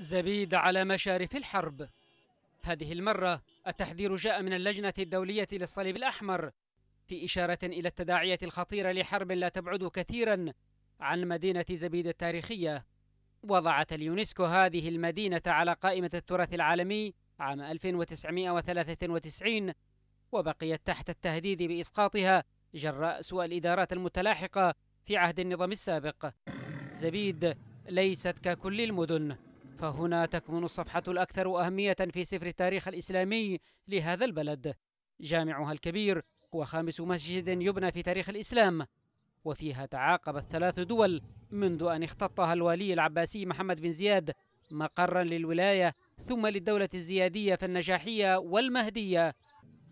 زبيد على مشارف الحرب هذه المرة التحذير جاء من اللجنة الدولية للصليب الأحمر في إشارة إلى التداعيات الخطيرة لحرب لا تبعد كثيرا عن مدينة زبيد التاريخية وضعت اليونسكو هذه المدينة على قائمة التراث العالمي عام 1993 وبقيت تحت التهديد بإسقاطها جراء سوء الإدارات المتلاحقة في عهد النظام السابق زبيد ليست ككل المدن فهنا تكمن الصفحة الأكثر أهمية في سفر التاريخ الإسلامي لهذا البلد جامعها الكبير هو خامس مسجد يبنى في تاريخ الإسلام وفيها تعاقبت ثلاث دول منذ أن اختطها الولي العباسي محمد بن زياد مقرا للولاية ثم للدولة الزيادية في النجاحية والمهدية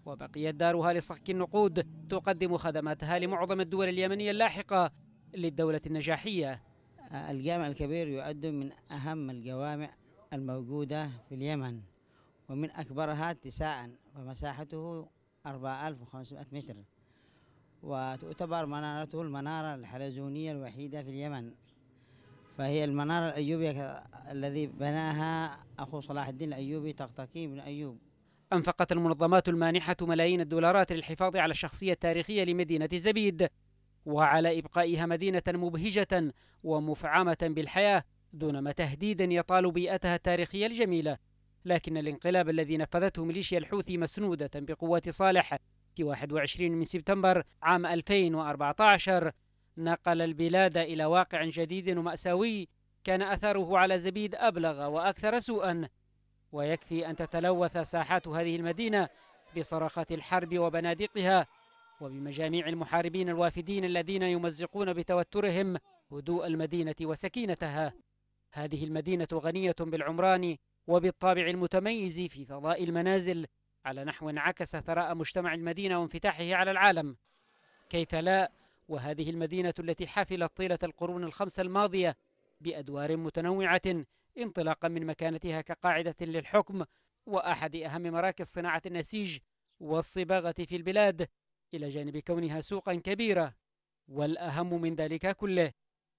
وبقيت دارها لصك النقود تقدم خدماتها لمعظم الدول اليمنية اللاحقة للدولة النجاحية الجامع الكبير يعد من أهم الجوامع الموجودة في اليمن ومن أكبرها اتساعا ومساحته 4500 متر وتعتبر منارته المنارة الحلزونية الوحيدة في اليمن فهي المنارة الأيوبية الذي بناها أخو صلاح الدين الأيوبي طقطقي بن أيوب أنفقت المنظمات المانحة ملايين الدولارات للحفاظ على الشخصية التاريخية لمدينة زبيد وعلى إبقائها مدينة مبهجة ومفعمة بالحياة دون ما تهديد يطال بيئتها التاريخية الجميلة لكن الانقلاب الذي نفذته ميليشيا الحوثي مسنودة بقوات صالح في 21 من سبتمبر عام 2014 نقل البلاد إلى واقع جديد ومأساوي كان أثره على زبيد أبلغ وأكثر سوءا ويكفي أن تتلوث ساحات هذه المدينة بصرخات الحرب وبنادقها وبمجاميع المحاربين الوافدين الذين يمزقون بتوترهم هدوء المدينة وسكينتها هذه المدينة غنية بالعمران وبالطابع المتميز في فضاء المنازل على نحو عكس ثراء مجتمع المدينة وانفتاحه على العالم كيف لا وهذه المدينة التي حفلت طيلة القرون الخمسة الماضية بأدوار متنوعة انطلاقا من مكانتها كقاعدة للحكم وأحد أهم مراكز صناعة النسيج والصباغة في البلاد إلى جانب كونها سوقا كبيرة والأهم من ذلك كله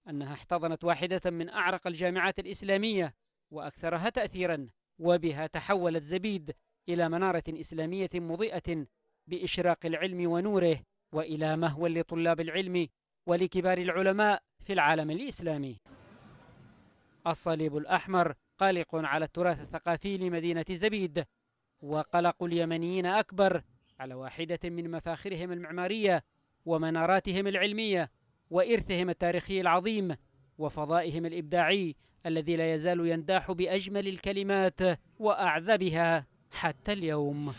أنها احتضنت واحدة من أعرق الجامعات الإسلامية وأكثرها تأثيرا وبها تحولت زبيد إلى منارة إسلامية مضيئة بإشراق العلم ونوره وإلى مهوى لطلاب العلم ولكبار العلماء في العالم الإسلامي الصليب الأحمر قلق على التراث الثقافي لمدينة زبيد وقلق اليمنيين أكبر على واحدة من مفاخرهم المعمارية ومناراتهم العلمية وإرثهم التاريخي العظيم وفضائهم الإبداعي الذي لا يزال ينداح بأجمل الكلمات وأعذبها حتى اليوم